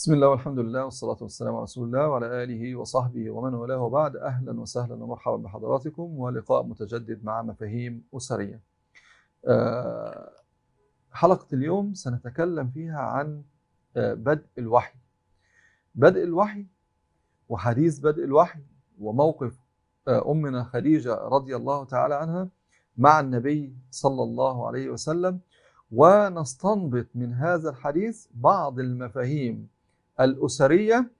بسم الله والحمد لله والصلاة والسلام على رسول الله وعلى آله وصحبه ومن والاه بعد أهلا وسهلا ومرحبا بحضراتكم ولقاء متجدد مع مفاهيم أسرية آه، حلقة اليوم سنتكلم فيها عن آه، بدء الوحي بدء الوحي وحديث بدء الوحي وموقف آه، أمنا خديجة رضي الله تعالى عنها مع النبي صلى الله عليه وسلم ونستنبط من هذا الحديث بعض المفاهيم الأسرية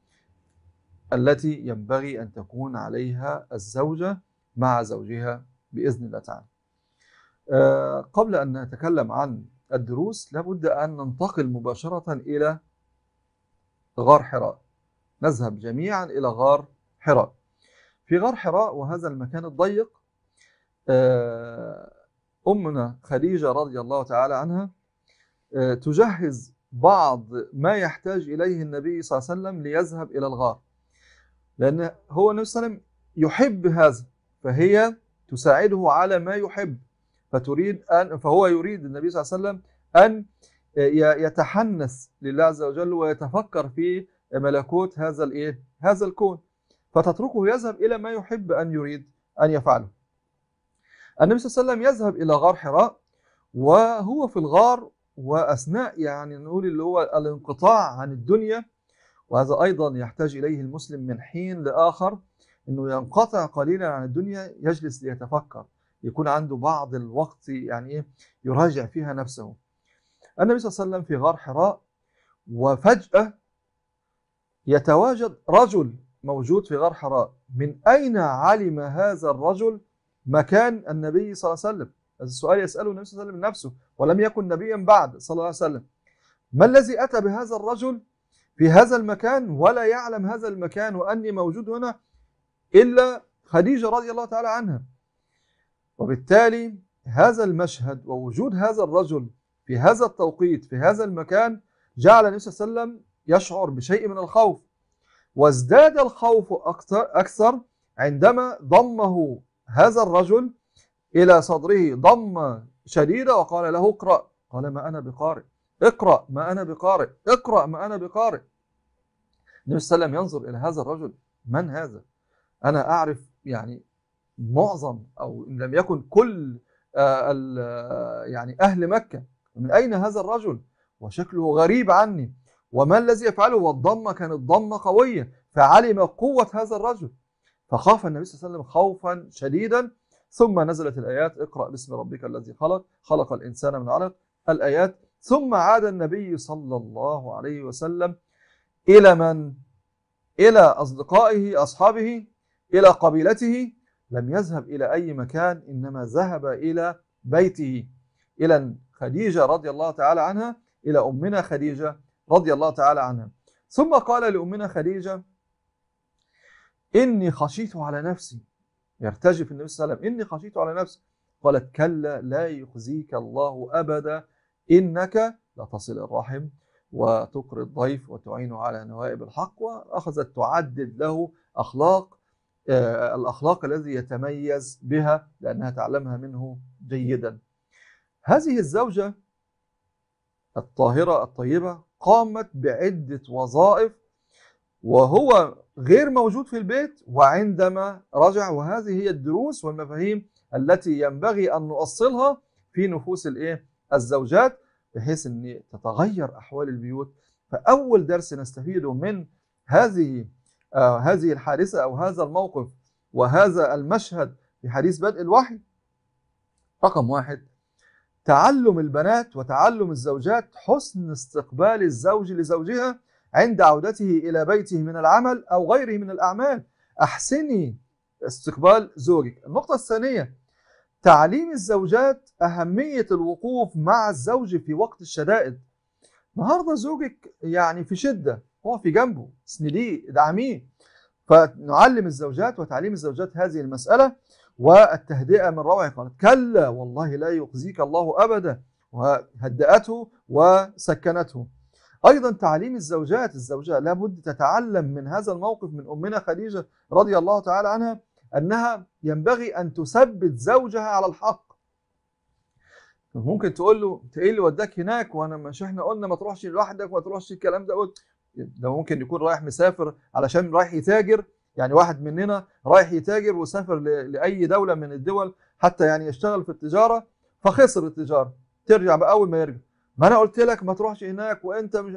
التي ينبغي أن تكون عليها الزوجة مع زوجها بإذن الله تعالى آه، قبل أن نتكلم عن الدروس لابد أن ننتقل مباشرة إلى غار حراء نذهب جميعا إلى غار حراء في غار حراء وهذا المكان الضيق آه، أمنا خديجة رضي الله تعالى عنها آه، تجهز بعض ما يحتاج إليه النبي صلى الله عليه وسلم ليذهب إلى الغار لأن هو النبي صلى الله عليه وسلم يحب هذا فهي تساعده على ما يحب فتريد أن فهو يريد النبي صلى الله عليه وسلم أن يتحنس لله عز وجل ويتفكر في ملكوت هذا الايه هذا الكون فتتركه يذهب الى ما يحب ان يريد ان يفعله النبي صلى الله عليه وسلم يذهب الى غار حراء وهو في الغار واثناء يعني نقول اللي هو الانقطاع عن الدنيا وهذا ايضا يحتاج اليه المسلم من حين لاخر انه ينقطع قليلا عن الدنيا يجلس ليتفكر يكون عنده بعض الوقت يعني ايه يراجع فيها نفسه النبي صلى الله عليه وسلم في غار حراء وفجاه يتواجد رجل موجود في غار حراء من اين علم هذا الرجل مكان النبي صلى الله عليه وسلم السؤال يسأله النبي صلى الله عليه وسلم نفسه ولم يكن نبيا بعد صلى الله عليه وسلم ما الذي أتى بهذا الرجل في هذا المكان ولا يعلم هذا المكان وأني موجود هنا إلا خديجة رضي الله تعالى عنها وبالتالي هذا المشهد ووجود هذا الرجل في هذا التوقيت في هذا المكان جعل النبي صلى الله عليه وسلم يشعر بشيء من الخوف وازداد الخوف أكثر عندما ضمه هذا الرجل إلى صدره ضمة شديدة وقال له اقرأ قال ما أنا بقارئ اقرأ ما أنا بقارئ اقرأ ما أنا بقارئ النبي صلى الله عليه وسلم ينظر إلى هذا الرجل من هذا أنا أعرف يعني معظم أو إن لم يكن كل آه، آه، يعني أهل مكة من أين هذا الرجل وشكله غريب عني وما الذي يفعله والضمة كانت ضمة قوية فعلم قوة هذا الرجل فخاف النبي صلى الله عليه وسلم خوفا شديدا ثم نزلت الآيات اقرأ باسم ربك الذي خلق خلق الإنسان من علق الآيات ثم عاد النبي صلى الله عليه وسلم إلى من؟ إلى أصدقائه أصحابه إلى قبيلته لم يذهب إلى أي مكان إنما ذهب إلى بيته إلى خديجة رضي الله تعالى عنها إلى أمنا خديجة رضي الله تعالى عنها ثم قال لأمنا خديجة إني خشيت على نفسي يرتجف النبي صلى الله عليه وسلم إني خشيت على نفسي قالت كلا لا يخزيك الله أبدا إنك لتصل الرحم وتقري الضيف وتعين على نوائب الحق وأخذت تعدد له أخلاق آه، الأخلاق الذي يتميز بها لأنها تعلمها منه جيدا هذه الزوجة الطاهرة الطيبة قامت بعدة وظائف وهو غير موجود في البيت وعندما رجع وهذه هي الدروس والمفاهيم التي ينبغي أن نؤصلها في نفوس الإيه؟ الزوجات بحيث أن تتغير أحوال البيوت فأول درس نستفيده من هذه آه هذه الحادثة أو هذا الموقف وهذا المشهد في حديث بدء الوحي رقم واحد تعلم البنات وتعلم الزوجات حسن استقبال الزوج لزوجها عند عودته إلى بيته من العمل أو غيره من الأعمال أحسني استقبال زوجك النقطة الثانية تعليم الزوجات أهمية الوقوف مع الزوج في وقت الشدائد النهاردة زوجك يعني في شدة هو في جنبه اسنديه ادعميه فنعلم الزوجات وتعليم الزوجات هذه المسألة والتهدئة من روعه قالت كلا والله لا يخزيك الله أبدا وهدأته وسكنته أيضا تعليم الزوجات الزوجة لابد تتعلم من هذا الموقف من أمنا خديجة رضي الله تعالى عنها أنها ينبغي أن تثبت زوجها على الحق ممكن تقول له انت ايه اللي وداك هناك وانا مش احنا قلنا ما تروحش لوحدك وما تروحش الكلام ده قلت ده ممكن يكون رايح مسافر علشان رايح يتاجر يعني واحد مننا رايح يتاجر وسافر لاي دوله من الدول حتى يعني يشتغل في التجاره فخسر التجاره ترجع بقى اول ما يرجع ما انا قلت لك ما تروحش هناك وانت مش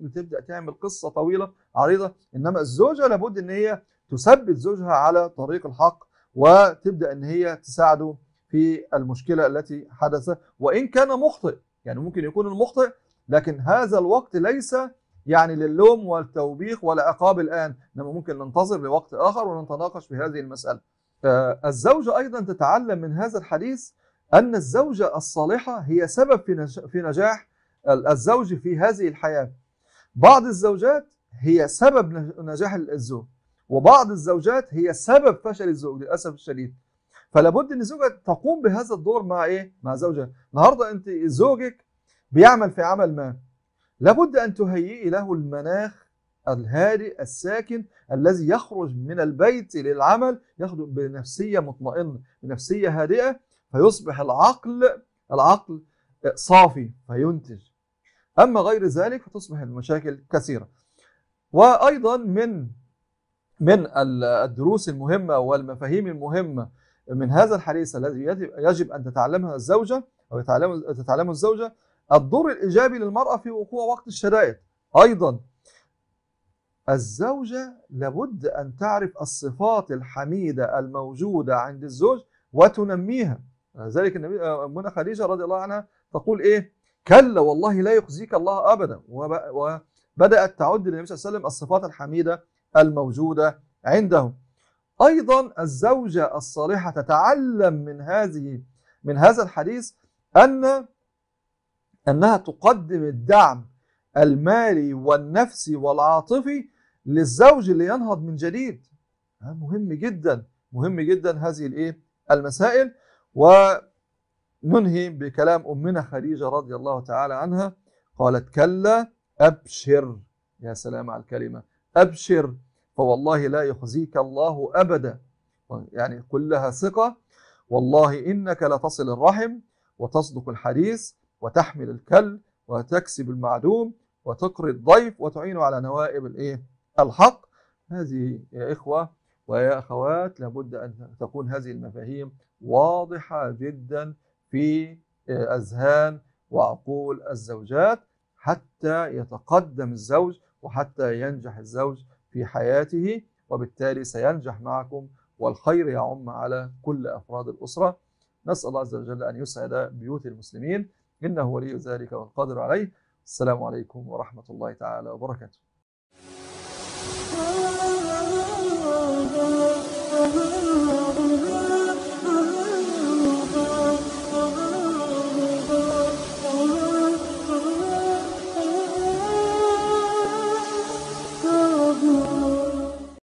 بتبدا تعمل قصه طويله عريضه انما الزوجه لابد ان هي تثبت زوجها على طريق الحق وتبدا ان هي تساعده في المشكله التي حدثت وان كان مخطئ يعني ممكن يكون المخطئ لكن هذا الوقت ليس يعني للوم والتوبيخ والعقاب الان انما ممكن ننتظر لوقت اخر ونتناقش في هذه المساله آه، الزوجه ايضا تتعلم من هذا الحديث أن الزوجة الصالحة هي سبب في نجاح الزوج في هذه الحياة بعض الزوجات هي سبب نجاح الزوج وبعض الزوجات هي سبب فشل الزوج للأسف الشديد فلا بد ان الزوجة تقوم بهذا الدور مع ايه مع زوجها النهارده انت زوجك بيعمل في عمل ما لابد ان تهيئي له المناخ الهادئ الساكن الذي يخرج من البيت للعمل يخرج بنفسية مطمئنة بنفسية هادئة فيصبح العقل العقل صافي فينتج أما غير ذلك فتصبح المشاكل كثيرة وأيضا من من الدروس المهمة والمفاهيم المهمة من هذا الحديث الذي يجب أن تتعلمها الزوجة أو تتعلمه الزوجة الدور الإيجابي للمرأة في وقوع وقت الشدائد أيضا الزوجة لابد أن تعرف الصفات الحميدة الموجودة عند الزوج وتنميها ذلك النبي آه، منى خديجة رضي الله عنها تقول إيه كلا والله لا يخزيك الله أبدا وبدأت تعد للنبي صلى الله عليه وسلم الصفات الحميدة الموجودة عنده أيضا الزوجة الصالحة تتعلم من هذه من هذا الحديث أن أنها تقدم الدعم المالي والنفسي والعاطفي للزوج اللي ينهض من جديد مهم جدا مهم جدا هذه الايه المسائل وننهي بكلام امنا خديجه رضي الله تعالى عنها قالت كلا ابشر يا سلام على الكلمه ابشر فوالله لا يخزيك الله ابدا يعني كلها ثقه والله انك لتصل الرحم وتصدق الحديث وتحمل الكل وتكسب المعدوم وتقري الضيف وتعين على نوائب الايه الحق هذه يا إخوة ويا أخوات لابد أن تكون هذه المفاهيم واضحة جدا في آه، أذهان وعقول الزوجات حتى يتقدم الزوج وحتى ينجح الزوج في حياته وبالتالي سينجح معكم والخير يعم على كل أفراد الأسرة نسأل الله عز وجل أن يسعد بيوت المسلمين إنه ولي ذلك والقادر عليه السلام عليكم ورحمة الله تعالى وبركاته